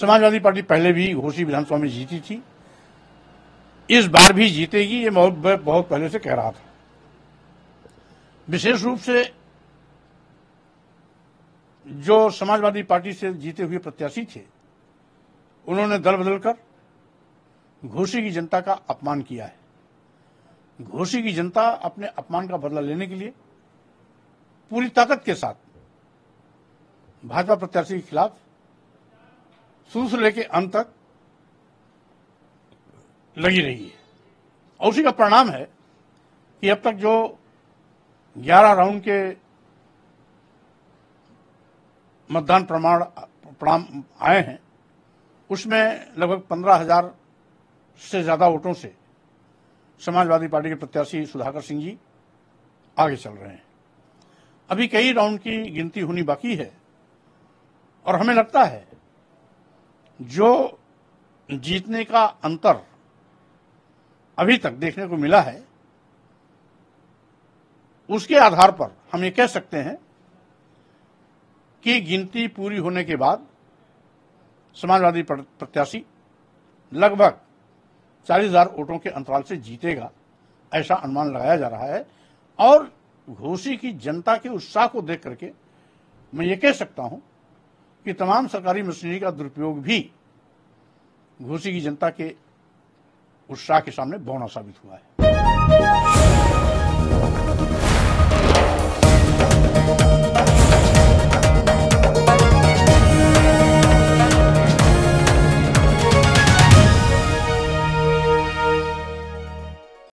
Samajwadi party पहले भी घोसी विधानसभा में जीती थी इस बार भी जीतेगी ये बहुत बहुत पहले से कह रहा था विशेष रूप से जो समाजवादी पार्टी से जीते हुए प्रत्याशी थे उन्होंने दल बदलकर घोसी की जनता का अपमान किया है घोसी की जनता अपने अपमान का बदला लेने के लिए पूरी ताकत के साथ भाजपा प्रत्याशी के खिलाफ शुरू से लेकर अंत तक लगी रही है और उसी का परिणाम है कि अब तक जो 11 राउंड के मतदान प्रमाण प्रणाम आए हैं उसमें लगभग पंद्रह हजार से ज्यादा वोटों से समाजवादी पार्टी के प्रत्याशी सुधाकर सिंह जी आगे चल रहे हैं अभी कई राउंड की गिनती होनी बाकी है और हमें लगता है जो जीतने का अंतर अभी तक देखने को मिला है उसके आधार पर हम ये कह सकते हैं कि गिनती पूरी होने के बाद समाजवादी प्रत्याशी लगभग चालीस हजार वोटों के अंतराल से जीतेगा ऐसा अनुमान लगाया जा रहा है और घोसी की जनता के उत्साह को देख करके मैं ये कह सकता हूं कि तमाम सरकारी मशीनरी का दुरुपयोग भी घोसी की जनता के उत्साह के सामने बौना साबित हुआ है